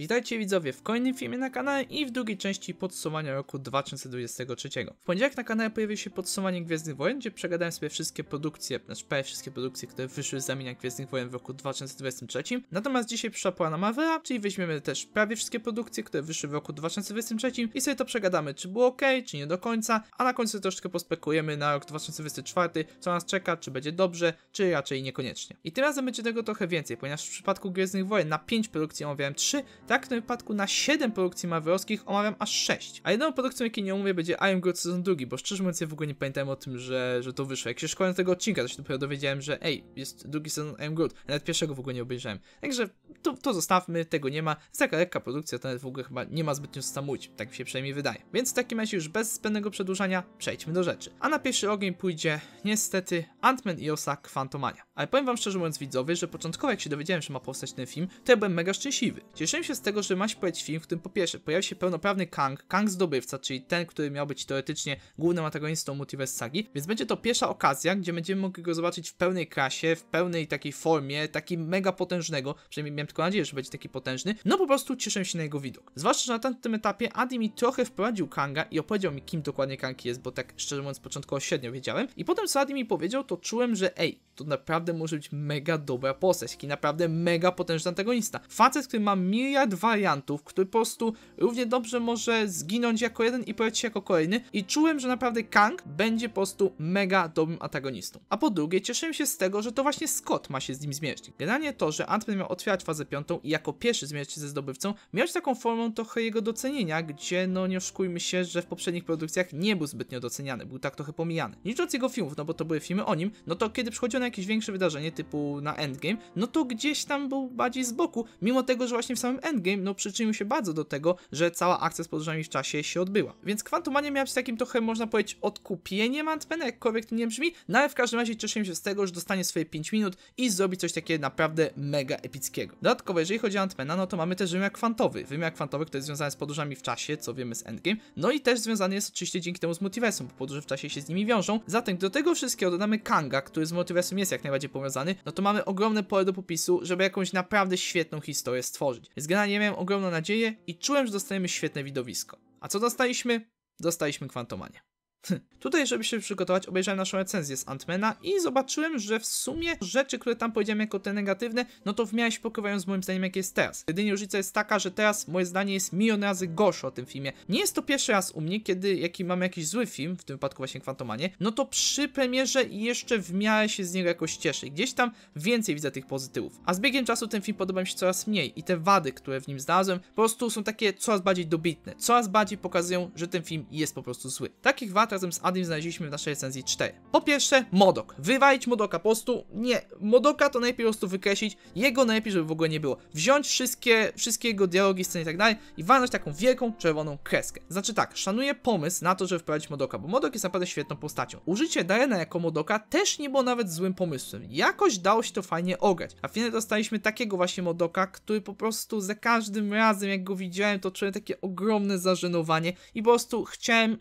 Witajcie widzowie w kolejnym filmie na kanale i w drugiej części podsumowania roku 2023. W poniedziałek na kanale pojawi się podsumowanie Gwiezdnych Wojen, gdzie przegadałem sobie wszystkie produkcje, znaczy prawie wszystkie produkcje, które wyszły z zamienia Gwiezdnych Wojen w roku 2023. Natomiast dzisiaj przyszła pora na Marvela, czyli weźmiemy też prawie wszystkie produkcje, które wyszły w roku 2023 i sobie to przegadamy, czy było ok, czy nie do końca, a na końcu troszkę pospekulujemy na rok 2024, co nas czeka, czy będzie dobrze, czy raczej niekoniecznie. I tym razem będzie tego trochę więcej, ponieważ w przypadku Gwiezdnych Wojen na 5 produkcji omawiałem 3, tak, w tym wypadku na 7 produkcji marvelowskich omawiam aż 6. A jedną produkcją, jakiej nie omówię, będzie I Am God Season drugi, bo szczerze mówiąc ja w ogóle nie pamiętałem o tym, że, że to wyszło. Jak się szkolałem tego odcinka, to się dopiero dowiedziałem, że ej, jest drugi sezon I Am God. Nawet pierwszego w ogóle nie obejrzałem. Także to, to zostawmy, tego nie ma. Jest taka lekka produkcja, to nawet w ogóle chyba nie ma zbytnio samójć, tak mi się przynajmniej wydaje. Więc w takim razie już bez zbędnego przedłużania przejdźmy do rzeczy. A na pierwszy ogień pójdzie niestety Ant-Man i Osa Quantumania. Ale powiem wam szczerze mówiąc widzowie, że początkowo jak się dowiedziałem, że ma powstać ten film, to ja byłem mega szczęśliwy. Cieszyłem się z tego, że ma się pojawić film, w którym po pierwsze pojawi się pełnoprawny Kang, Kang zdobywca, czyli ten, który miał być teoretycznie głównym antagonistą Multiverse Sagi, więc będzie to pierwsza okazja, gdzie będziemy mogli go zobaczyć w pełnej krasie, w pełnej takiej formie, taki mega potężnego, przynajmniej miałem tylko nadzieję, że będzie taki potężny, no po prostu cieszę się na jego widok. Zwłaszcza, że na tamtym etapie Adi mi trochę wprowadził Kanga i opowiedział mi, kim dokładnie Kang jest, bo tak szczerze mówiąc początkowo średnio wiedziałem i potem co Adi mi powiedział, to czułem, że ej, to naprawdę może być mega dobra postać, taki naprawdę mega potężny antagonista. Facet, który ma miliard miliard wariantów, który po prostu równie dobrze może zginąć jako jeden i pojawić się jako kolejny i czułem, że naprawdę Kang będzie po prostu mega dobrym antagonistą. A po drugie, cieszyłem się z tego, że to właśnie Scott ma się z nim zmierzyć. Generalnie to, że Ant-Man miał otwierać fazę piątą i jako pierwszy zmierzyć się ze zdobywcą, miał taką formą trochę jego docenienia, gdzie no nie oszukujmy się, że w poprzednich produkcjach nie był zbytnio doceniany, był tak trochę pomijany. Licząc jego filmów, no bo to były filmy o nim, no to kiedy przychodziło na jakieś większe wydarzenie typu na Endgame, no to gdzieś tam był bardziej z boku, mimo tego, że właśnie w samym Endgame Endgame no przyczynił się bardzo do tego, że cała akcja z podróżami w czasie się odbyła. Więc Quantumania miała być takim trochę, można powiedzieć, odkupieniem Antmana, jakkolwiek to nie brzmi, no ale w każdym razie cieszyłem się z tego, że dostanie swoje 5 minut i zrobi coś takiego naprawdę mega epickiego. Dodatkowo, jeżeli chodzi o Antmana, no to mamy też wymiar kwantowy. Wymiar kwantowy, który jest związany z podróżami w czasie, co wiemy z Endgame, no i też związany jest oczywiście dzięki temu z multiversum, bo podróże w czasie się z nimi wiążą. Zatem do tego wszystkiego dodamy Kanga, który z multiversum jest jak najbardziej powiązany, no to mamy ogromne pole do popisu, żeby jakąś naprawdę świetną historię stworzyć. Więc generalnie ja miałem ogromną nadzieję i czułem, że dostajemy świetne widowisko. A co dostaliśmy? Dostaliśmy kwantomanie. Tutaj, żeby się przygotować, obejrzałem naszą recenzję z Antmana i zobaczyłem, że w sumie rzeczy, które tam powiedziałem jako te negatywne, no to w miarę się pokrywają z moim zdaniem, jak jest teraz. Jedynie różnica jest taka, że teraz moje zdanie jest milion razy gorsze o tym filmie. Nie jest to pierwszy raz u mnie, kiedy jaki mamy jakiś zły film, w tym wypadku właśnie Kwantomanie, no to przy premierze jeszcze w miarę się z niego jakoś cieszę. Gdzieś tam więcej widzę tych pozytywów. A z biegiem czasu ten film podoba mi się coraz mniej i te wady, które w nim znalazłem, po prostu są takie coraz bardziej dobitne. Coraz bardziej pokazują, że ten film jest po prostu zły. Takich wad razem z Adim znaleźliśmy w naszej recenzji 4. Po pierwsze, Modok. Wywalić Modoka po prostu, nie, Modoka to najpierw po prostu wykreślić, jego najlepiej, żeby w ogóle nie było. Wziąć wszystkie, wszystkie jego dialogi, sceny i tak dalej i walnąć taką wielką, czerwoną kreskę. Znaczy tak, szanuję pomysł na to, żeby wprowadzić Modoka, bo Modok jest naprawdę świetną postacią. Użycie Darena jako Modoka też nie było nawet złym pomysłem. Jakoś dało się to fajnie ograć, a w finale dostaliśmy takiego właśnie Modoka, który po prostu za każdym razem, jak go widziałem, to czułem takie ogromne zażenowanie i po prostu chciałem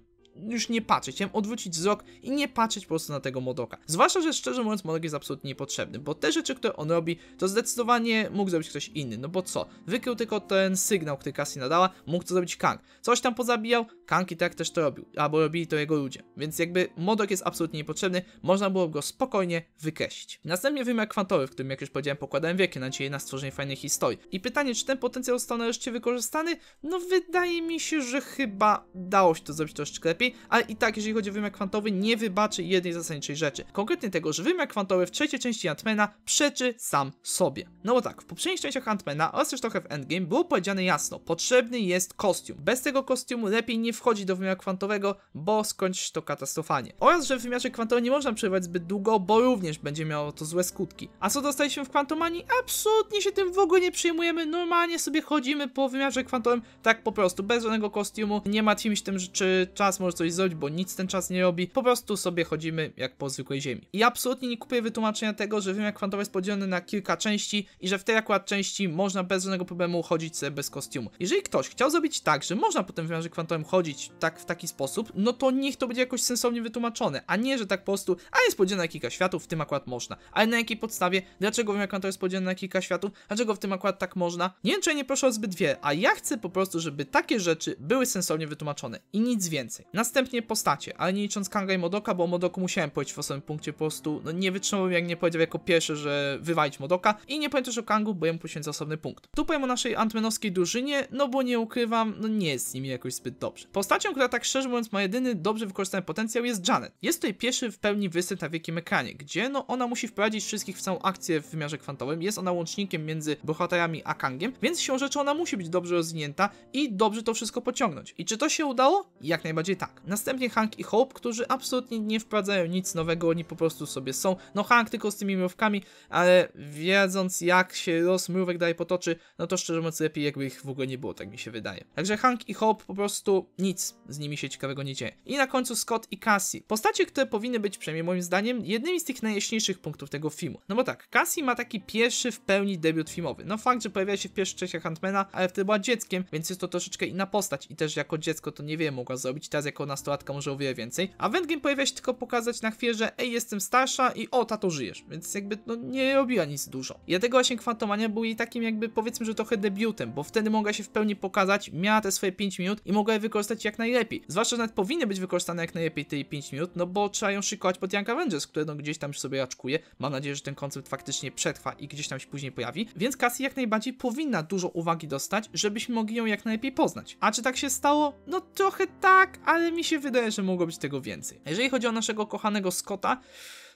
już nie patrzeć, chciałem odwrócić wzrok i nie patrzeć po prostu na tego Modoka. Zwłaszcza, że szczerze mówiąc Modok jest absolutnie niepotrzebny, bo te rzeczy, które on robi, to zdecydowanie mógł zrobić ktoś inny, no bo co? Wykrył tylko ten sygnał, który Cassie nadała, mógł to zrobić Kang. Coś tam pozabijał, Kang i tak też to robił, albo robili to jego ludzie. Więc jakby Modok jest absolutnie niepotrzebny, można było go spokojnie wykreślić. Następnie wymiar kwantowy, w którym jak już powiedziałem pokładałem wieki nadzieję na stworzenie fajnej historii. I pytanie, czy ten potencjał został nareszcie wykorzystany? No wydaje mi się, że chyba dało się to zrobić troszeczkę lepiej, ale i tak, jeżeli chodzi o wymiar kwantowy, nie wybaczy jednej zasadniczej rzeczy. Konkretnie tego, że wymiar kwantowy w trzeciej części Antmana przeczy sam sobie. No bo tak, w poprzednich częściach Antmana oraz też trochę w Endgame było powiedziane jasno, potrzebny jest kostium. Bez tego kostiumu lepiej nie wchodzi do wymiaru kwantowego, bo skończy to katastrofalnie. Oraz, że w wymiarze kwantowym nie można przebywać zbyt długo, bo również będzie miało to złe skutki. A co dostaliśmy w kwantomanii? Absolutnie się tym w ogóle nie przyjmujemy, normalnie sobie chodzimy po wymiarze kwantowym, tak po prostu, bez żadnego kostiumu, nie martwimy się tym, czy czas może coś zrobić, bo nic ten czas nie robi, po prostu sobie chodzimy jak po zwykłej ziemi. I absolutnie nie kupuję wytłumaczenia tego, że wymiar kwantowy jest podzielony na kilka części i że w tej akurat części można bez żadnego problemu chodzić sobie bez kostiumu. Jeżeli ktoś chciał zrobić tak, że można po tym wymiarze kwantowym chodzić tak w taki sposób, no to niech to będzie jakoś sensownie wytłumaczone, a nie, że tak po prostu, a jest podzielone na kilka światów, w tym akurat można. Ale na jakiej podstawie? Dlaczego wymiar kwantowy jest podzielony na kilka światów? Dlaczego w tym akurat tak można? Nie wiem, czy nie proszę o zbyt wiele, a ja chcę po prostu, żeby takie rzeczy były sensownie wytłumaczone i nic więcej. Na następnie postacie, ale nie licząc Kanga i Modoka, bo Modoku musiałem powiedzieć w ostatnim punkcie po prostu, no nie wytrzymałem jak nie powiedział jako pierwszy, że wywalić Modoka i nie powiem też o Kangu, bo ja jemu poświęcę osobny punkt. Tu powiem o naszej antmenowskiej drużynie, no bo nie ukrywam, no nie jest z nimi jakoś zbyt dobrze. Postacią, która tak szczerze mówiąc ma jedyny dobrze wykorzystany potencjał jest Janet. Jest tutaj pierwszy w pełni występ na wielkim ekranie, gdzie no ona musi wprowadzić wszystkich w całą akcję w wymiarze kwantowym, jest ona łącznikiem między bohaterami a Kangiem, więc się rzeczy ona musi być dobrze rozwinięta i dobrze to wszystko pociągnąć. I czy to się udało? Jak najbardziej tak tak. Następnie Hank i Hope, którzy absolutnie nie wprowadzają nic nowego, oni po prostu sobie są. No Hank tylko z tymi mrówkami, ale wiedząc jak się los mrówek dalej potoczy, no to szczerze mówiąc lepiej jakby ich w ogóle nie było, tak mi się wydaje. Także Hank i Hope po prostu nic z nimi się ciekawego nie dzieje. I na końcu Scott i Cassie. Postacie, które powinny być przynajmniej moim zdaniem jednymi z tych najjaśniejszych punktów tego filmu. No bo tak, Cassie ma taki pierwszy w pełni debiut filmowy. No fakt, że pojawia się w pierwszych częściach Huntmana, ale wtedy była dzieckiem, więc jest to troszeczkę inna postać i też jako dziecko to nie wiem, mogła zrobić. Teraz jako nastolatka może o wiele więcej, a wendgame pojawia się tylko pokazać na chwilę, że ej, jestem starsza i o, tato, żyjesz, więc jakby no, nie robiła nic dużo. I dlatego właśnie Quantumania był jej takim jakby powiedzmy, że trochę debiutem, bo wtedy mogła się w pełni pokazać, miała te swoje 5 minut i mogła je wykorzystać jak najlepiej. Zwłaszcza, że nawet powinny być wykorzystane jak najlepiej te 5 minut, no bo trzeba ją szykować pod Young Avengers, które no gdzieś tam już sobie raczkuje. Mam nadzieję, że ten koncept faktycznie przetrwa i gdzieś tam się później pojawi, więc Cassie jak najbardziej powinna dużo uwagi dostać, żebyśmy mogli ją jak najlepiej poznać. A czy tak się stało? No trochę tak, ale ale mi się wydaje, że mogło być tego więcej. Jeżeli chodzi o naszego kochanego Scotta,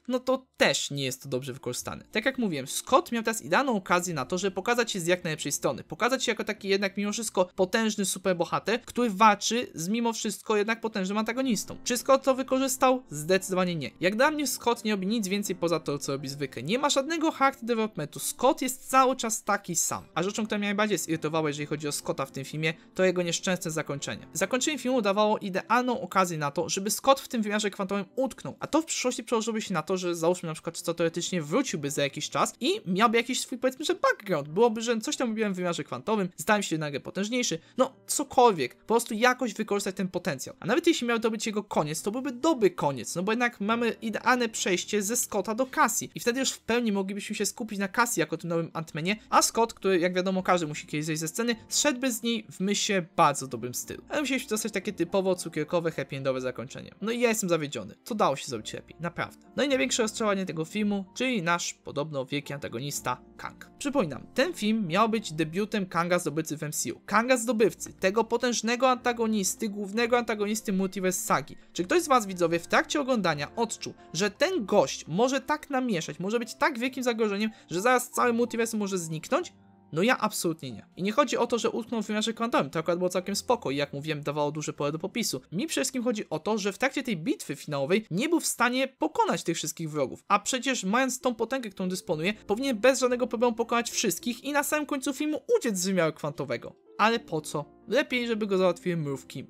no to też nie jest to dobrze wykorzystane. Tak jak mówiłem, Scott miał teraz idealną okazję na to, żeby pokazać się z jak najlepszej strony. Pokazać się jako taki jednak mimo wszystko potężny superbohater, który walczy z mimo wszystko jednak potężnym antagonistą. Czy Scott to wykorzystał? Zdecydowanie nie. Jak dla mnie Scott nie robi nic więcej poza to, co robi zwykle. Nie ma żadnego hard developmentu. Scott jest cały czas taki sam. A rzeczą, która mnie najbardziej zirytowała, jeżeli chodzi o Scotta w tym filmie, to jego nieszczęsne zakończenie. Zakończenie filmu dawało idealną okazję na to, żeby Scott w tym wymiarze kwantowym utknął, a to w przyszłości przełożyłoby się na to, to, że załóżmy na przykład, co teoretycznie wróciłby za jakiś czas i miałby jakiś swój, powiedzmy, że background. Byłoby, że coś tam robiłem w wymiarze kwantowym, stałem się nagle potężniejszy, no cokolwiek. Po prostu jakoś wykorzystać ten potencjał. A nawet jeśli miał to być jego koniec, to byłby dobry koniec, no bo jednak mamy idealne przejście ze Scotta do Cassie i wtedy już w pełni moglibyśmy się skupić na Cassie jako tym nowym Antmenie, a Scott, który jak wiadomo każdy musi kiedyś zejść ze sceny, zszedłby z niej w myślę bardzo dobrym stylu. Ale musieliśmy dostać takie typowo cukierkowe, happy endowe zakończenie. No i ja jestem zawiedziony. To dało się zrobić lepiej, naprawdę. No i nie największe rozczarowanie tego filmu, czyli nasz podobno wielki antagonista Kang. Przypominam, ten film miał być debiutem Kanga Zdobycy w MCU. Kanga zdobywcy, tego potężnego antagonisty, głównego antagonisty Multiverse Sagi. Czy ktoś z was widzowie w trakcie oglądania odczuł, że ten gość może tak namieszać, może być tak wielkim zagrożeniem, że zaraz cały Multiverse może zniknąć? No ja absolutnie nie. I nie chodzi o to, że utknął w wymiarze kwantowym, to akurat było całkiem spoko i jak mówiłem dawało duże pole do popisu. Mi przede wszystkim chodzi o to, że w trakcie tej bitwy finałowej nie był w stanie pokonać tych wszystkich wrogów, a przecież mając tą potęgę, którą dysponuje, powinien bez żadnego problemu pokonać wszystkich i na samym końcu filmu uciec z wymiaru kwantowego. Ale po co? Lepiej, żeby go załatwiły mrówki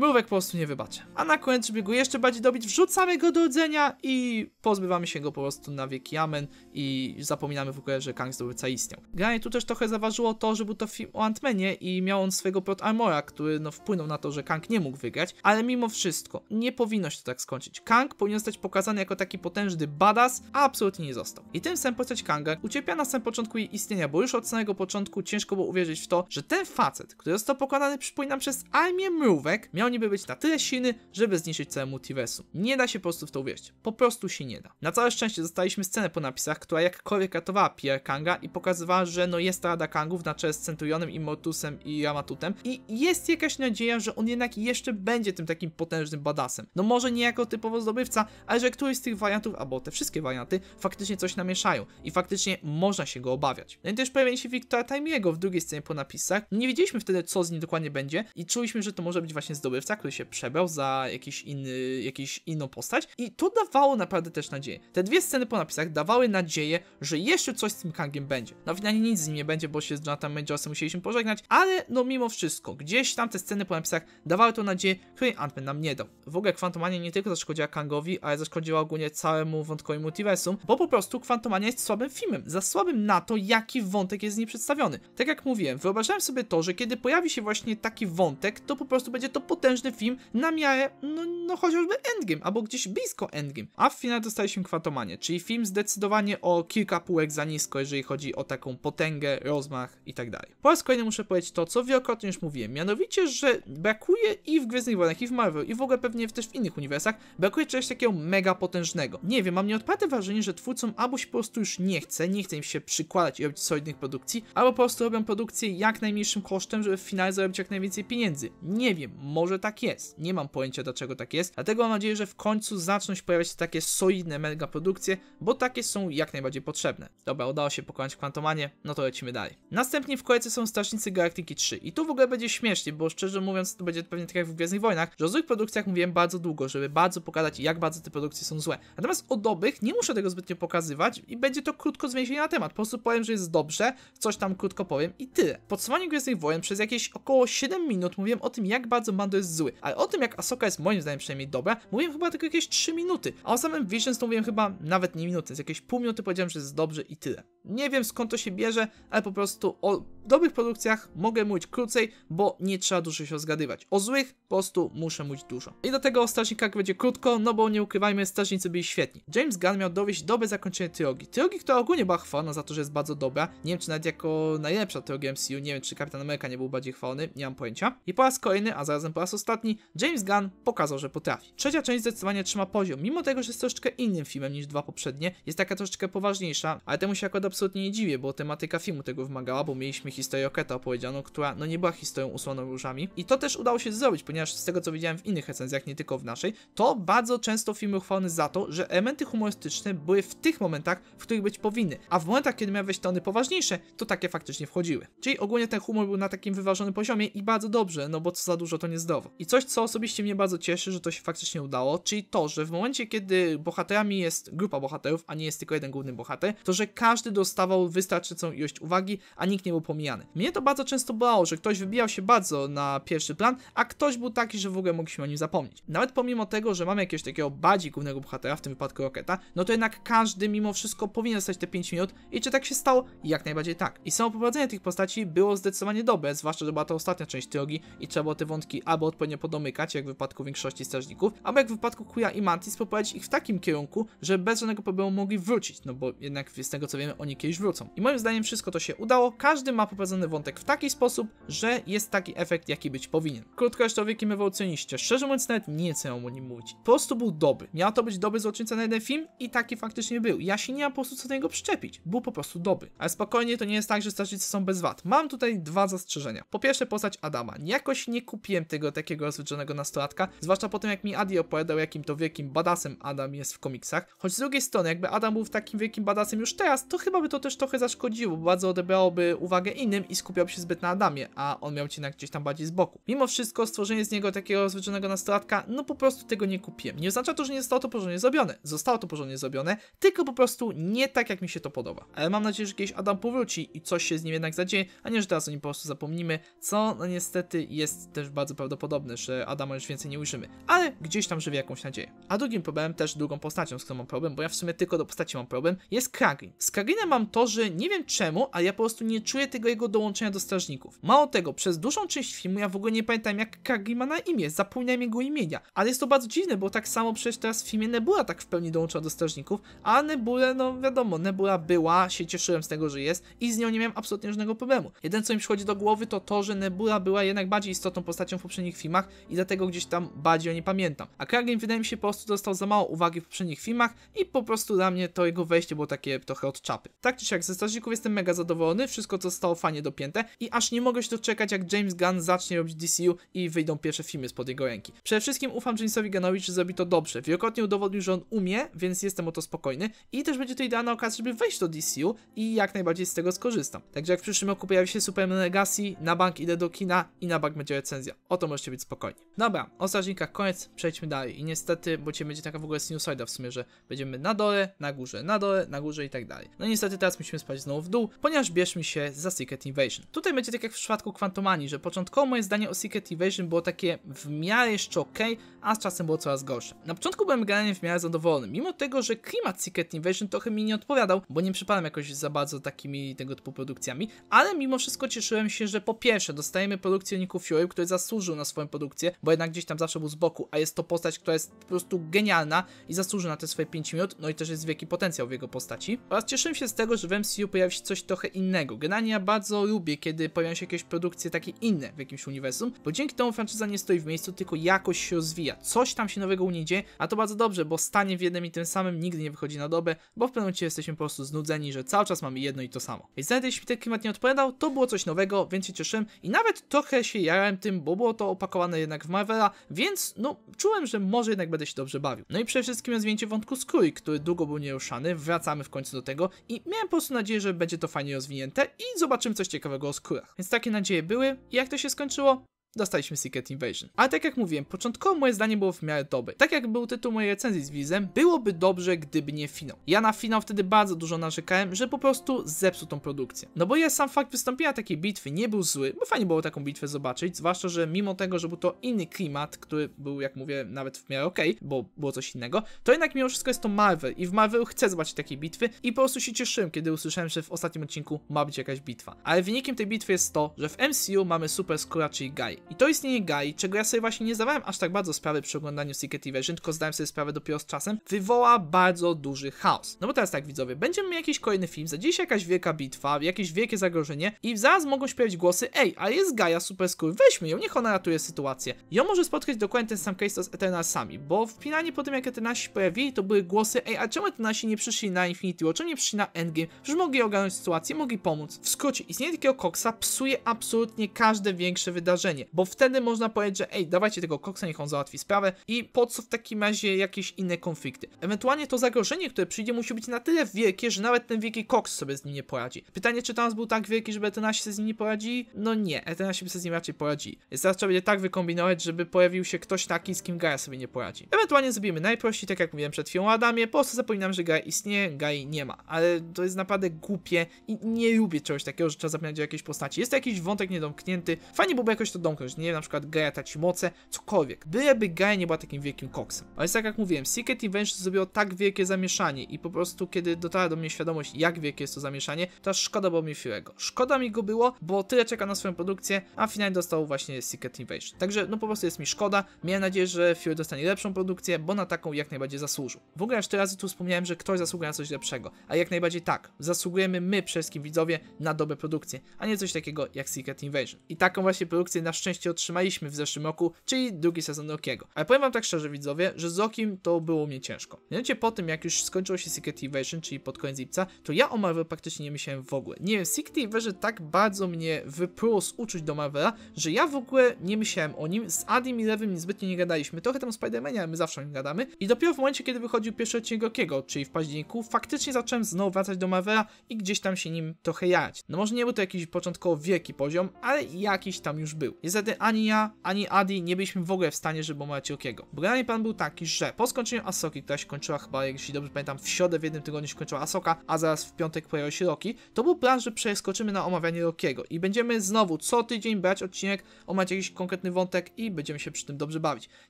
mrówek po prostu nie wybaczę. A na koniec, żeby go jeszcze bardziej dobić, wrzucamy go do rdzenia i pozbywamy się go po prostu na wieki amen i zapominamy w ogóle, że Kang zdobywca istniał. Granie tu też trochę zaważyło to, że był to film o Antmenie i miał on swojego plot armora, który no wpłynął na to, że Kang nie mógł wygrać, ale mimo wszystko nie powinno się to tak skończyć. Kang powinien zostać pokazany jako taki potężny badass, a absolutnie nie został. I tym samym postać Kanga ucierpia na samym początku jej istnienia, bo już od samego początku ciężko było uwierzyć w to, że ten facet, który został pokonany przypominam przez armię mrówek, miał mieliby być na tyle silny, żeby zniszczyć całe multiversum. Nie da się po prostu w to uwierzyć. Po prostu się nie da. Na całe szczęście dostaliśmy scenę po napisach, która jakkolwiek ratowała Pierre Kanga i pokazywała, że no jest ta Rada Kangów na czele z Centurionem, Immortusem i Ramatutem i jest jakaś nadzieja, że on jednak jeszcze będzie tym takim potężnym badasem. No może nie jako typowo zdobywca, ale że któryś z tych wariantów, albo te wszystkie warianty, faktycznie coś namieszają i faktycznie można się go obawiać. No i też pojawienie się Wiktora Timiego w drugiej scenie po napisach. Nie wiedzieliśmy wtedy, co z nim dokładnie będzie i czuliśmy, że to może być właśnie zdobywca morderca, który się przebrał za jakiś inny, jakiś inną postać i to dawało naprawdę też nadzieję. Te dwie sceny po napisach dawały nadzieję, że jeszcze coś z tym Kangiem będzie. No finalnie nic z nim nie będzie, bo się z Jonathan Majorem musieliśmy pożegnać, ale no mimo wszystko, gdzieś tam te sceny po napisach dawały tą nadzieję, której ant nam nie dał. W ogóle Quantumania nie tylko zaszkodziła Kangowi, ale zaszkodziła ogólnie całemu wątkowi multiversum, bo po prostu Quantumania jest słabym filmem, za słabym na to, jaki wątek jest z nim przedstawiony. Tak jak mówiłem, wyobrażałem sobie to, że kiedy pojawi się właśnie taki wątek, to po prostu będzie to potem potężny film na miarę, no, no chociażby Endgame, albo gdzieś blisko Endgame. A w finale dostaliśmy Kwatomanie, czyli film zdecydowanie o kilka półek za nisko, jeżeli chodzi o taką potęgę, rozmach i tak dalej. Po raz kolejny muszę powiedzieć to, co wielokrotnie już mówiłem, mianowicie, że brakuje i w Gwiezdnych Wojnach, i w Marvel, i w ogóle pewnie też w innych uniwersach, brakuje czegoś takiego mega potężnego. Nie wiem, mam nieodparte wrażenie, że twórcom albo się po prostu już nie chce, nie chce im się przykładać i robić solidnych produkcji, albo po prostu robią produkcję jak najmniejszym kosztem, żeby w finale zarobić jak najwięcej pieniędzy. Nie wiem, może może tak jest. Nie mam pojęcia dlaczego tak jest, dlatego mam nadzieję, że w końcu zaczną się pojawiać takie solidne mega produkcje, bo takie są jak najbardziej potrzebne. Dobra, udało się pokonać Kwantomanie, no to lecimy dalej. Następnie w kolejce są Strażnicy Galaktyki 3 i tu w ogóle będzie śmiesznie, bo szczerze mówiąc to będzie pewnie tak jak w Gwiezdnych Wojnach, że o złych produkcjach mówiłem bardzo długo, żeby bardzo pokazać jak bardzo te produkcje są złe. Natomiast o dobrych nie muszę tego zbytnio pokazywać i będzie to krótko zwięźlenie na temat. Po prostu powiem, że jest dobrze, coś tam krótko powiem i tyle. Podsumowanie Gwiezdnych Wojen przez jakieś około 7 minut mówiłem o tym jak bardzo Mando jest zły. Ale o tym, jak Asoka jest moim zdaniem przynajmniej dobra, mówiłem chyba tylko jakieś 3 minuty. A o samym Visions to mówiłem chyba nawet nie minuty, z jakieś pół minuty powiedziałem, że jest dobrze i tyle. Nie wiem skąd to się bierze, ale po prostu o dobrych produkcjach mogę mówić krócej, bo nie trzeba dużo się zgadywać. O złych po prostu muszę mówić dużo. I do tego o strażnikach będzie krótko, no bo nie ukrywajmy, strażnicy byli świetni. James Gunn miał dowieść dobre zakończenie trylogii. Trylogii, która ogólnie była chwalona za to, że jest bardzo dobra. Nie wiem, czy nawet jako najlepsza trylogia MCU, nie wiem, czy Kapitan Ameryka nie był bardziej chwalony, nie mam pojęcia. I po raz kolejny, a zarazem po raz ostatni, James Gunn pokazał, że potrafi. Trzecia część zdecydowanie trzyma poziom, mimo tego, że jest troszeczkę innym filmem niż dwa poprzednie, jest taka troszeczkę poważniejsza, ale temu się akurat absolutnie nie dziwię, bo tematyka filmu tego wymagała, bo mieliśmy historię Roketa opowiedzianą, która no nie była historią usłaną różami i to też udało się zrobić, ponieważ z tego co widziałem w innych recenzjach, nie tylko w naszej, to bardzo często filmy uchwalone za to, że elementy humorystyczne były w tych momentach, w których być powinny, a w momentach, kiedy miały być tony poważniejsze, to takie faktycznie wchodziły. Czyli ogólnie ten humor był na takim wyważonym poziomie i bardzo dobrze, no bo co za dużo to nie zdoło. I coś, co osobiście mnie bardzo cieszy, że to się faktycznie udało, czyli to, że w momencie, kiedy bohaterami jest grupa bohaterów, a nie jest tylko jeden główny bohater, to że każdy dostawał wystarczającą ilość uwagi, a nikt nie był pomijany. Mnie to bardzo często bolało, że ktoś wybijał się bardzo na pierwszy plan, a ktoś był taki, że w ogóle mogliśmy o nim zapomnieć. Nawet pomimo tego, że mamy jakiegoś takiego bardziej głównego bohatera, w tym wypadku Roketa, no to jednak każdy mimo wszystko powinien dostać te 5 minut i czy tak się stało? Jak najbardziej tak. I samo prowadzenie tych postaci było zdecydowanie dobre, zwłaszcza, że była to ostatnia część drogi i trzeba było te wątki albo odpowiednio podomykać jak w wypadku większości strażników, albo jak w wypadku Kuja i Mantis poprowadzić ich w takim kierunku, że bez żadnego problemu mogli wrócić, no bo jednak z tego co wiemy, oni kiedyś wrócą. I moim zdaniem wszystko to się udało, każdy ma poprowadzony wątek w taki sposób, że jest taki efekt, jaki być powinien. Krótko jeszcze o Wielkim Ewolucjoniście, szczerze mówiąc nawet nie chcę o nim mówić. Po prostu był dobry. Miał to być dobry złoczyńca na jeden film i taki faktycznie był. Ja się nie mam po prostu co do niego przyczepić. Był po prostu dobry. Ale spokojnie, to nie jest tak, że strażnicy są bez wad. Mam tutaj dwa zastrzeżenia. Po pierwsze postać Adama. Jakoś nie kupiłem tego takiego rozwydrzonego nastolatka, zwłaszcza po tym jak mi Adi opowiadał jakim to wielkim badasem Adam jest w komiksach, choć z drugiej strony jakby Adam był takim wielkim badasem już teraz, to chyba by to też trochę zaszkodziło, bo bardzo odebrałoby uwagę innym i skupiałby się zbyt na Adamie, a on miał cię gdzieś tam bardziej z boku. Mimo wszystko stworzenie z niego takiego rozwydrzonego nastolatka, no po prostu tego nie kupiłem. Nie oznacza to, że nie zostało to porządnie zrobione, zostało to porządnie zrobione, tylko po prostu nie tak jak mi się to podoba. Ale mam nadzieję, że kiedyś Adam powróci i coś się z nim jednak zadzieje, a nie, że teraz o nim po prostu zapomnimy, co no niestety jest też bardzo prawdopodobne prawdopodobne, że Adama już więcej nie ujrzymy, ale gdzieś tam żywi jakąś nadzieję. A drugim problemem, też drugą postacią, z którą mam problem, bo ja w sumie tylko do postaci mam problem, jest Kragin. Z Kraginem mam to, że nie wiem czemu, a ja po prostu nie czuję tego jego dołączenia do strażników. Mało tego, przez dużą część filmu ja w ogóle nie pamiętam jak Kragin ma na imię, zapomniałem jego imienia. Ale jest to bardzo dziwne, bo tak samo przecież teraz w filmie Nebula tak w pełni dołączyła do strażników, a Nebulę, no wiadomo, Nebula była, się cieszyłem z tego, że jest i z nią nie miałem absolutnie żadnego problemu. Jeden co mi przychodzi do głowy to to, że Nebula była jednak bardziej istotną postacią w poprzednich filmach i dlatego gdzieś tam bardziej o nie pamiętam. A Kragen wydaje mi się po prostu dostał za mało uwagi w poprzednich filmach i po prostu dla mnie to jego wejście było takie trochę od czapy. Tak czy siak, ze Strażników jestem mega zadowolony, wszystko co zostało fajnie dopięte i aż nie mogę się doczekać jak James Gunn zacznie robić DCU i wyjdą pierwsze filmy spod jego ręki. Przede wszystkim ufam Jamesowi Gunnowi, że zrobi to dobrze. Wielokrotnie udowodnił, że on umie, więc jestem o to spokojny i też będzie to idealna okazja, żeby wejść do DCU i jak najbardziej z tego skorzystam. Także jak w przyszłym roku pojawi się Superman Legacy, na bank idę do kina i na bank będzie recenzja. O to może możecie być spokojni. Dobra, o strażnikach koniec, przejdźmy dalej. I niestety, bo cię będzie taka w ogóle sinusoida w sumie, że będziemy na dole, na górze, na dole, na górze i tak dalej. No niestety teraz musimy spać znowu w dół, ponieważ bierzmy się za Secret Invasion. Tutaj będzie tak jak w przypadku Quantumani, że początkowo moje zdanie o Secret Invasion było takie w miarę jeszcze ok, a z czasem było coraz gorsze. Na początku byłem generalnie w miarę zadowolony, mimo tego, że klimat Secret Invasion trochę mi nie odpowiadał, bo nie przypadam jakoś za bardzo takimi tego typu produkcjami, ale mimo wszystko cieszyłem się, że po pierwsze dostajemy produkcję Niku Fury, który zasłużył na swoją produkcję, bo jednak gdzieś tam zawsze był z boku, a jest to postać, która jest po prostu genialna i zasłuży na te swoje 5 minut, no i też jest wielki potencjał w jego postaci. Oraz cieszymy się z tego, że w MCU pojawi się coś trochę innego. Generalnie ja bardzo lubię, kiedy pojawiają się jakieś produkcje takie inne w jakimś uniwersum, bo dzięki temu franczyza nie stoi w miejscu, tylko jakoś się rozwija. Coś tam się nowego u niej dzieje, a to bardzo dobrze, bo stanie w jednym i tym samym nigdy nie wychodzi na dobę, bo w pewnym momencie jesteśmy po prostu znudzeni, że cały czas mamy jedno i to samo. Więc nawet jeśli ten klimat nie odpowiadał, to było coś nowego, więc się cieszyłem i nawet trochę się jarałem tym, bo było to opakowane jednak w Marvela, więc no czułem, że może jednak będę się dobrze bawił. No i przede wszystkim rozwinięcie wątku Skrój, który długo był nieruszany, wracamy w końcu do tego i miałem po prostu nadzieję, że będzie to fajnie rozwinięte i zobaczymy coś ciekawego o Skórach. Więc takie nadzieje były i jak to się skończyło? dostaliśmy Secret Invasion. Ale tak jak mówiłem, początkowo moje zdanie było w miarę dobre. Tak jak był tytuł mojej recenzji z Wizem, byłoby dobrze, gdyby nie finał. Ja na finał wtedy bardzo dużo narzekałem, że po prostu zepsuł tą produkcję. No bo ja sam fakt wystąpienia takiej bitwy nie był zły, bo fajnie było taką bitwę zobaczyć, zwłaszcza, że mimo tego, że był to inny klimat, który był, jak mówię, nawet w miarę okej, okay, bo było coś innego, to jednak mimo wszystko jest to Marvel i w Marvelu chcę zobaczyć takie bitwy i po prostu się cieszyłem, kiedy usłyszałem, że w ostatnim odcinku ma być jakaś bitwa. Ale wynikiem tej bitwy jest to, że w MCU mamy Super Skura, czyli Guy. I to istnienie Gai, czego ja sobie właśnie nie zdawałem aż tak bardzo sprawy przy oglądaniu Secret Invasion, tylko zdałem sobie sprawę dopiero z czasem, wywoła bardzo duży chaos. No bo teraz tak widzowie, będziemy mieli jakiś kolejny film, za dziś jakaś wielka bitwa, jakieś wielkie zagrożenie i zaraz mogą się pojawić głosy, ej, a jest Gaia Super Skull, weźmy ją, niech ona ratuje sytuację. Ją może spotkać dokładnie ten sam case z Eternalsami, bo w finalnie po tym jak Eternalsi się pojawili, to były głosy, ej, a czemu Eternalsi nie przyszli na Infinity War, czemu nie przyszli na Endgame, że mogli ogarnąć sytuację, mogli pomóc. W skrócie, istnienie takiego koksa psuje absolutnie każde większe wydarzenie bo wtedy można powiedzieć, że ej, dawajcie tego koksa, niech on załatwi sprawę i po co w takim razie jakieś inne konflikty. Ewentualnie to zagrożenie, które przyjdzie, musi być na tyle wielkie, że nawet ten wielki koks sobie z nim nie poradzi. Pytanie, czy Thanos był tak wielki, żeby ten sobie z nim nie poradzili? No nie, ten by sobie z nim raczej poradzili. Więc teraz trzeba będzie tak wykombinować, żeby pojawił się ktoś taki, z kim Gaia sobie nie poradzi. Ewentualnie zrobimy najprościej, tak jak mówiłem przed chwilą o Adamie, po prostu zapominam, że Gaia istnieje, Gai nie ma. Ale to jest naprawdę głupie i nie lubię czegoś takiego, że trzeba zapomnieć o jakiejś postaci. Jest to jakiś wątek niedomknięty, fajnie byłoby jakoś to domknąć jakąś, nie wiem, na przykład Gaia traci moce, cokolwiek. Byleby Gaia nie była takim wielkim koksem. Ale tak jak mówiłem, Secret Invention zrobiło tak wielkie zamieszanie i po prostu kiedy dotarła do mnie świadomość, jak wielkie jest to zamieszanie, to szkoda było mi Fury'ego. Szkoda mi go było, bo tyle czeka na swoją produkcję, a finalnie dostał właśnie Secret Invasion. Także no po prostu jest mi szkoda. Miałem nadzieję, że Fury dostanie lepszą produkcję, bo na taką jak najbardziej zasłużył. W ogóle aż tyle razy tu wspomniałem, że ktoś zasługuje na coś lepszego, a jak najbardziej tak. Zasługujemy my, wszystkim widzowie, na dobre produkcje, a nie coś takiego jak Secret Invasion. I taką właśnie produkcję na szczęście otrzymaliśmy w zeszłym roku, czyli drugi sezon Lokiego. Ale powiem wam tak szczerze widzowie, że z Lokim to było mnie ciężko. Mianowicie po tym jak już skończyło się Secret Invasion, czyli pod koniec lipca, to ja o Marvel praktycznie nie myślałem w ogóle. Nie wiem, Secret Invasion tak bardzo mnie wypruło z uczuć do Marvela, że ja w ogóle nie myślałem o nim, z Adim i Lewym zbytnio nie gadaliśmy. Trochę tam o spider mania my zawsze o nim gadamy. I dopiero w momencie, kiedy wychodził pierwszy odcinek Lokiego, czyli w październiku, faktycznie zacząłem znowu wracać do Marvela i gdzieś tam się nim trochę jać. No może nie był to jakiś początkowo wielki poziom, ale jakiś tam już był. Jest wtedy ani ja, ani Adi nie byliśmy w ogóle w stanie, żeby omówić Jokiego. Bo generalnie plan był taki, że po skończeniu Asoki, która się kończyła chyba, jeśli dobrze pamiętam, w środę w jednym tygodniu się kończyła Asoka, a zaraz w piątek pojawiły się Roki, to był plan, że przeskoczymy na omawianie Rokiego i będziemy znowu co tydzień brać odcinek, omawiać jakiś konkretny wątek i będziemy się przy tym dobrze bawić.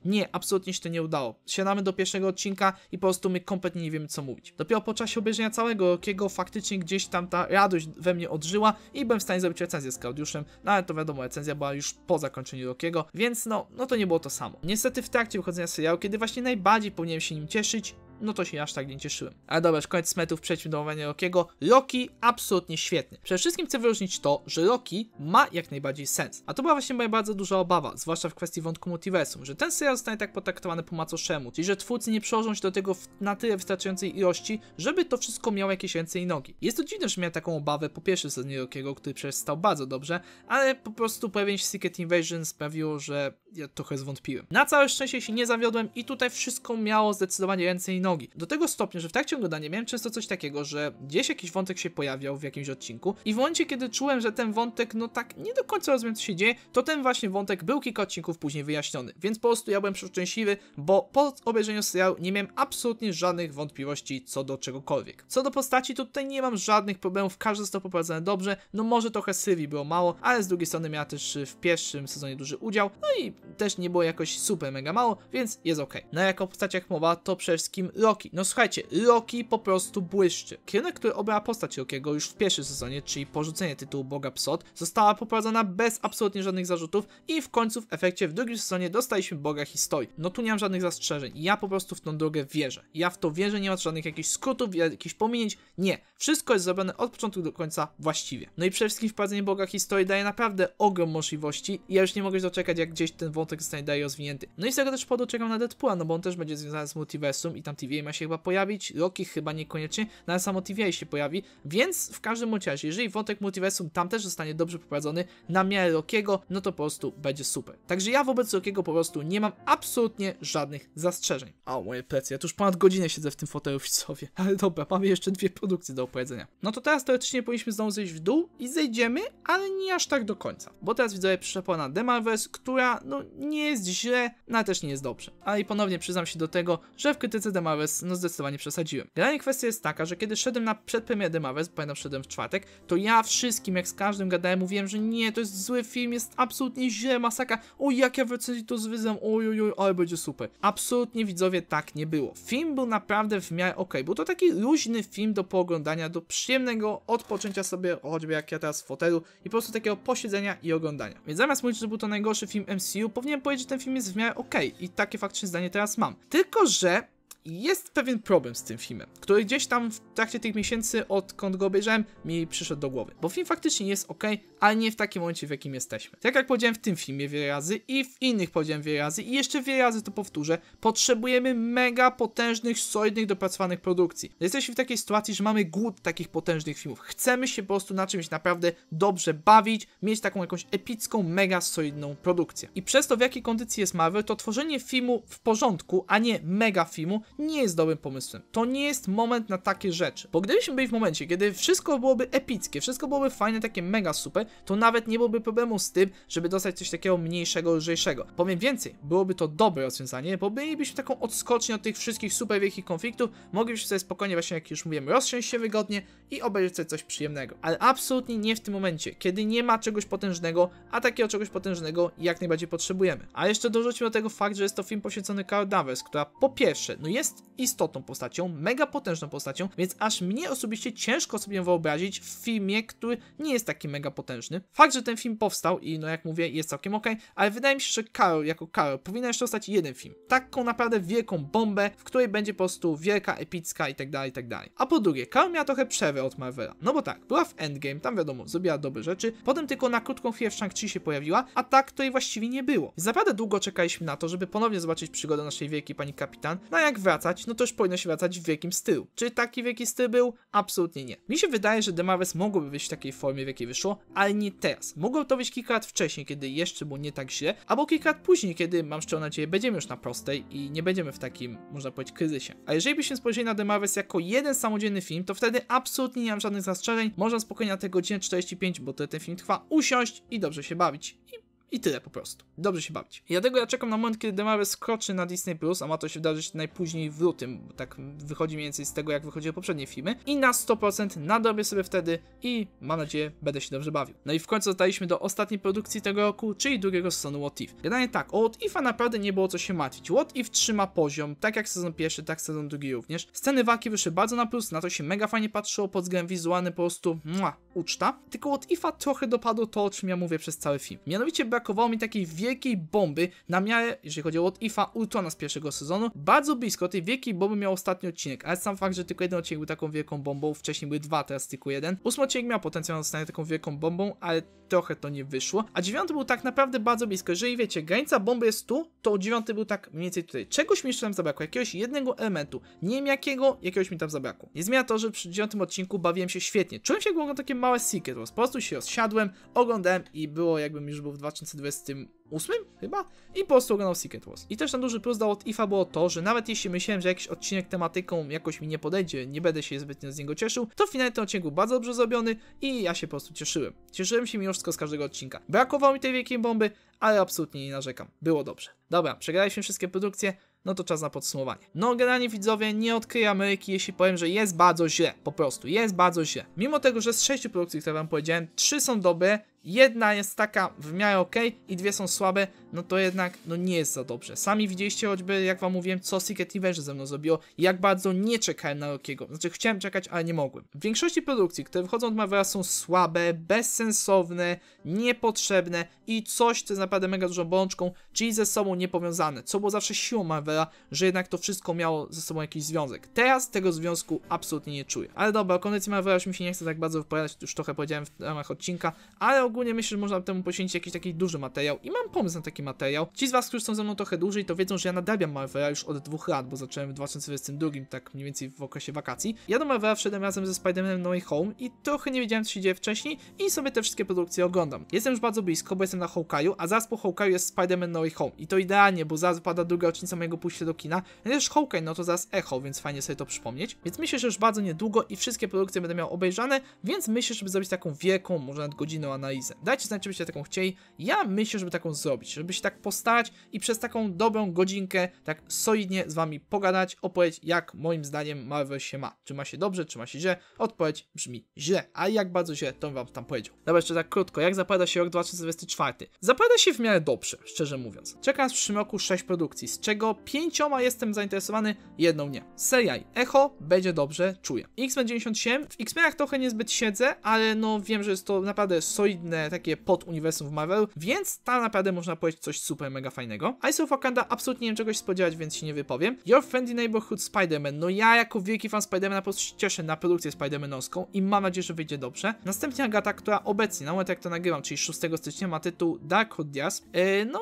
Nie, absolutnie się to nie udało. Siadamy do pierwszego odcinka i po prostu my kompletnie nie wiemy co mówić. Dopiero po czasie obejrzenia całego Rokiego faktycznie gdzieś tam ta radość we mnie odżyła i byłem w stanie zrobić recenzję z Klaudiuszem, no ale to wiadomo, recenzja była już poza zakończeniu Rockiego, więc no, no to nie było to samo. Niestety w trakcie uchodzenia serialu, kiedy właśnie najbardziej powinienem się nim cieszyć, no to się aż tak nie cieszyłem. Ale dobra, koniec smetów, przejdźmy do omawiania Rokiego. Roki absolutnie świetny. Przede wszystkim chcę wyróżnić to, że Roki ma jak najbardziej sens. A to była właśnie moja bardzo duża obawa, zwłaszcza w kwestii wątku multiversum, że ten serial zostanie tak potraktowany po macoszemu, czyli że twórcy nie przełożą się do tego na tyle wystarczającej ilości, żeby to wszystko miało jakieś ręce i nogi. Jest to dziwne, że miałem taką obawę po pierwszym sezonie Rokiego, który przestał bardzo dobrze, ale po prostu pojawienie się Secret Invasion sprawiło, że ja trochę zwątpiłem. Na całe szczęście się nie zawiodłem i tutaj wszystko miało zdecydowanie ręce i nogi nogi. Do tego stopnia, że w trakcie oglądania miałem często coś takiego, że gdzieś jakiś wątek się pojawiał w jakimś odcinku i w momencie, kiedy czułem, że ten wątek, no tak, nie do końca rozumiem, co się dzieje, to ten właśnie wątek był kilka odcinków później wyjaśniony. Więc po prostu ja byłem szczęśliwy, bo po obejrzeniu serialu nie miałem absolutnie żadnych wątpliwości co do czegokolwiek. Co do postaci, to tutaj nie mam żadnych problemów, każdy został poprowadzony dobrze, no może trochę Sylwii było mało, ale z drugiej strony miała też w pierwszym sezonie duży udział, no i też nie było jakoś super mega mało, więc jest ok. No o postaciach mowa, to przede wszystkim Rocky. No słuchajcie, Rocky po prostu błyszczy. Kierunek, który obrała postać Rockiego już w pierwszym sezonie, czyli porzucenie tytułu Boga Psot, została poprowadzona bez absolutnie żadnych zarzutów i w końcu w efekcie w drugim sezonie dostaliśmy Boga Historii. No tu nie mam żadnych zastrzeżeń. Ja po prostu w tą drogę wierzę. Ja w to wierzę, nie ma żadnych jakichś skrótów, jakichś pominięć. Nie. Wszystko jest zrobione od początku do końca właściwie. No i przede wszystkim wprowadzenie Boga Historii daje naprawdę ogrom możliwości i ja już nie mogę się doczekać, jak gdzieś ten wątek zostanie dalej rozwinięty. No i z tego też powodu czekam na Deadpoola, no bo on też będzie związany z multiversum i tam TV TVA ma się chyba pojawić, Rocky chyba niekoniecznie, no ale samo TVA się pojawi, więc w każdym razie, jeżeli wątek multiversum tam też zostanie dobrze poprowadzony na miarę Rockiego, no to po prostu będzie super. Także ja wobec Rockiego po prostu nie mam absolutnie żadnych zastrzeżeń. O, moje plecy, ja tu już ponad godzinę siedzę w tym fotelu w widzowie, ale dobra, mamy jeszcze dwie produkcje do opowiedzenia. No to teraz teoretycznie powinniśmy znowu zejść w dół i zejdziemy, ale nie aż tak do końca, bo teraz widzę przyszła na The Marvels, która no nie jest źle, no ale też nie jest dobrze. Ale i ponownie przyznam się do tego, że w krytyce The Marvels no zdecydowanie przesadziłem. Generalnie kwestia jest taka, że kiedy szedłem na przedpremierę Mawes, pamiętam, szedłem w czwartek, to ja wszystkim, jak z każdym gadałem, mówiłem, że nie, to jest zły film, jest absolutnie źle, masaka, oj, jak ja recenzję to zwyzam, oj, oj, oj, ale będzie super. Absolutnie, widzowie, tak nie było. Film był naprawdę w miarę ok, był to taki luźny film do pooglądania, do przyjemnego odpoczęcia sobie, choćby jak ja teraz w fotelu, i po prostu takiego posiedzenia i oglądania. Więc zamiast mówić, że był to najgorszy film MCU, powinienem powiedzieć, że ten film jest w miarę ok, i takie faktycznie zdanie teraz mam. Tylko, że jest pewien problem z tym filmem, który gdzieś tam w trakcie tych miesięcy, odkąd go obejrzałem, mi przyszedł do głowy. Bo film faktycznie jest ok, ale nie w takim momencie, w jakim jesteśmy. Tak jak powiedziałem w tym filmie wiele razy i w innych powiedziałem wiele razy i jeszcze wiele razy to powtórzę, potrzebujemy mega potężnych, solidnych, dopracowanych produkcji. Jesteśmy w takiej sytuacji, że mamy głód takich potężnych filmów. Chcemy się po prostu na czymś naprawdę dobrze bawić, mieć taką jakąś epicką, mega solidną produkcję. I przez to, w jakiej kondycji jest Marvel, to tworzenie filmu w porządku, a nie mega filmu, nie jest dobrym pomysłem. To nie jest moment na takie rzeczy. Bo gdybyśmy byli w momencie, kiedy wszystko byłoby epickie, wszystko byłoby fajne, takie mega super, to nawet nie byłoby problemu z tym, żeby dostać coś takiego mniejszego, lżejszego. Powiem więcej, byłoby to dobre rozwiązanie, bo bylibyśmy taką odskocznią od tych wszystkich super wielkich konfliktów, moglibyśmy sobie spokojnie właśnie, jak już mówiłem, rozsiąść się wygodnie i obejrzeć sobie coś przyjemnego. Ale absolutnie nie w tym momencie, kiedy nie ma czegoś potężnego, a takiego czegoś potężnego jak najbardziej potrzebujemy. A jeszcze dorzućmy do tego fakt, że jest to film poświęcony Carol Danvers, która po pierwsze, no jest jest istotną postacią, mega potężną postacią, więc aż mnie osobiście ciężko sobie wyobrazić w filmie, który nie jest taki mega potężny. Fakt, że ten film powstał i no jak mówię, jest całkiem ok, ale wydaje mi się, że Karol jako Karol powinien jeszcze dostać jeden film. Taką naprawdę wielką bombę, w której będzie po prostu wielka, epicka i tak dalej, i tak dalej. A po drugie, Karol miała trochę przerwę od Marvela. No bo tak, była w Endgame, tam wiadomo, zrobiła dobre rzeczy, potem tylko na krótką chwilę w Shang-Chi się pojawiła, a tak to jej właściwie nie było. Więc naprawdę długo czekaliśmy na to, żeby ponownie zobaczyć przygodę naszej wielkiej pani kapitan, no jak we wracać, no to już powinno się wracać w jakimś stylu. Czy taki wielki styl był? Absolutnie nie. Mi się wydaje, że Demares mogłoby wyjść w takiej formie, w jakiej wyszło, ale nie teraz. Mogło to być kilka lat wcześniej, kiedy jeszcze było nie tak źle, albo kilka lat później, kiedy, mam szczerą nadzieję, będziemy już na prostej i nie będziemy w takim, można powiedzieć, kryzysie. A jeżeli byśmy spojrzeli na Demares jako jeden samodzielny film, to wtedy absolutnie nie mam żadnych zastrzeżeń, można spokojnie na tę godzinę 45, bo to ten film trwa, usiąść i dobrze się bawić. I i tyle po prostu. Dobrze się bawić. I dlatego ja czekam na moment, kiedy Marvel skoczy na Disney+, Plus, a ma to się wydarzyć najpóźniej w lutym. Tak wychodzi mniej więcej z tego, jak wychodziły poprzednie filmy. I na 100% nadrobię sobie wtedy i mam nadzieję, będę się dobrze bawił. No i w końcu dotarliśmy do ostatniej produkcji tego roku, czyli drugiego sezonu What If. Gadanie tak, o What If'a naprawdę nie było co się martwić. What If trzyma poziom, tak jak sezon pierwszy, tak sezon drugi również. Sceny walki wyszły bardzo na plus, na to się mega fajnie patrzyło pod względem wizualnym, po prostu mua, uczta. Tylko What If'a trochę dopadło to, o czym ja mówię przez cały film. Mianowicie brak brakowało mi takiej wielkiej bomby na miarę, jeżeli chodzi o What Ifa Ultrona z pierwszego sezonu. Bardzo blisko tej wielkiej bomby miał ostatni odcinek, ale sam fakt, że tylko jeden odcinek był taką wielką bombą, wcześniej były dwa, teraz tylko jeden. Ósmy odcinek miał potencjał na zostanie taką wielką bombą, ale trochę to nie wyszło. A dziewiąty był tak naprawdę bardzo blisko. Jeżeli wiecie, granica bomby jest tu, to dziewiąty był tak mniej więcej tutaj. Czegoś mi jeszcze tam zabrakło, jakiegoś jednego elementu. Nie wiem jakiego, jakiegoś mi tam zabrakło. Nie zmienia to, że przy dziewiątym odcinku bawiłem się świetnie. Czułem się jak było takie małe Secret Wars. Po prostu się rozsiadłem, oglądałem i było jakbym już był w 2000 2028 chyba i po prostu oglądał Secret Wars. I też na duży plus dał od IFA było to, że nawet jeśli myślałem, że jakiś odcinek tematyką jakoś mi nie podejdzie, nie będę się zbytnio z niego cieszył, to finalnie ten odcinek był bardzo dobrze zrobiony i ja się po prostu cieszyłem. Cieszyłem się mimo wszystko z każdego odcinka. Brakowało mi tej wielkiej bomby, ale absolutnie nie narzekam. Było dobrze. Dobra, przegraliśmy wszystkie produkcje, no to czas na podsumowanie. No generalnie widzowie, nie odkryję Ameryki, jeśli powiem, że jest bardzo źle, po prostu, jest bardzo źle. Mimo tego, że z sześciu produkcji, które wam powiedziałem, trzy są dobre, jedna jest taka w miarę ok i dwie są słabe, no to jednak no nie jest za dobrze. Sami widzieliście choćby, jak wam mówiłem, co Secret Revenge ze mną zrobiło jak bardzo nie czekałem na Rokiego. Znaczy chciałem czekać, ale nie mogłem. W większości produkcji, które wychodzą od Marvela są słabe, bezsensowne, niepotrzebne i coś, co jest naprawdę mega dużą bolączką, czyli ze sobą niepowiązane, co było zawsze siłą Marvela, że jednak to wszystko miało ze sobą jakiś związek. Teraz tego związku absolutnie nie czuję. Ale dobra, o kondycji Marvela już mi się nie chce tak bardzo wypowiadać, już trochę powiedziałem w ramach odcinka, ale ogólnie myślę, że można temu poświęcić jakiś taki duży materiał i mam pomysł na taki materiał. Ci z was, którzy są ze mną trochę dłużej, to wiedzą, że ja nadabiam Marvela już od dwóch lat, bo zacząłem w 2022, tak mniej więcej w okresie wakacji. Ja do Marvela wszedłem razem ze Spider-Manem No Way Home i trochę nie wiedziałem, co się dzieje wcześniej i sobie te wszystkie produkcje oglądam. Jestem już bardzo blisko, bo jestem na Hawkeye'u, a zaraz po Hawkeye'u jest Spider-Man No Way Home i to idealnie, bo zaraz pada druga rocznica mojego pójścia do kina. No też Hawkeye, no to zaraz Echo, więc fajnie sobie to przypomnieć. Więc myślę, że już bardzo niedługo i wszystkie produkcje będę miał obejrzane, więc myślę, żeby zrobić taką wieką, może nawet godzinę analizę analizę. Dajcie znać, czy byście taką chcieli. Ja myślę, żeby taką zrobić, żeby się tak postać i przez taką dobrą godzinkę tak solidnie z wami pogadać, opowiedzieć jak moim zdaniem Marvel się ma. Czy ma się dobrze, czy ma się źle? Odpowiedź brzmi źle, a jak bardzo źle, to wam tam powiedział. Dobra, jeszcze tak krótko, jak zapada się rok 2024? Zapada się w miarę dobrze, szczerze mówiąc. Czeka nas w przyszłym roku 6 produkcji, z czego pięcioma jestem zainteresowany, jedną nie. Seria Echo będzie dobrze, czuję. X-Men 97, w X-Menach trochę niezbyt siedzę, ale no wiem, że jest to naprawdę solidny takie poduniwersum w Marvel, więc tam naprawdę można powiedzieć coś super mega fajnego. Ice of Wakanda absolutnie nie wiem czegoś spodziewać, więc się nie wypowiem. Your Friendly Neighborhood Spider-Man, no ja jako wielki fan Spider-Mana po prostu się cieszę na produkcję Spider-Manowską i mam nadzieję, że wyjdzie dobrze. Następnie Agata, która obecnie, na moment jak to nagrywam, czyli 6 stycznia ma tytuł Dark Hot Dias, yy, e, no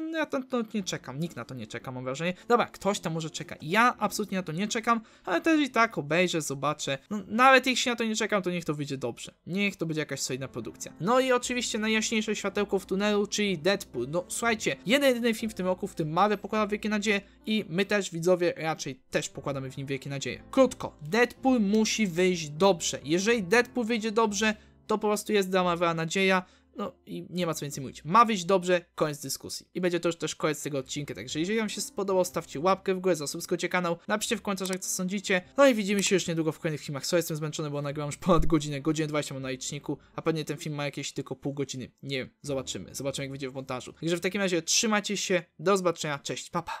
no, ja na to nie czekam, nikt na to nie czeka, mam wrażenie. Dobra, ktoś tam może czeka, ja absolutnie na to nie czekam, ale też i tak obejrzę, zobaczę. No, nawet jeśli na to nie czekam, to niech to wyjdzie dobrze. Niech to będzie jakaś solidna produkcja. No i oczywiście najjaśniejsze światełko w tunelu, czyli Deadpool. No słuchajcie, jeden jedyny film w tym roku, w tym Marvel pokłada wielkie nadzieje i my też, widzowie, raczej też pokładamy w nim wielkie nadzieje. Krótko, Deadpool musi wyjść dobrze. Jeżeli Deadpool wyjdzie dobrze, to po prostu jest dla Marvela nadzieja, no i nie ma co więcej mówić. Ma wyjść dobrze, koniec dyskusji. I będzie to już też koniec tego odcinka, także jeżeli Wam się spodobał, stawcie łapkę w górę, zasubskrybujcie kanał, napiszcie w komentarzach co sądzicie. No i widzimy się już niedługo w kolejnych filmach. So, jestem zmęczony, bo nagrywam już ponad godzinę, godzinę 20 mam na liczniku, a pewnie ten film ma jakieś tylko pół godziny. Nie wiem, zobaczymy. Zobaczymy jak wyjdzie w montażu. Także w takim razie trzymajcie się, do zobaczenia, cześć, papa. Pa.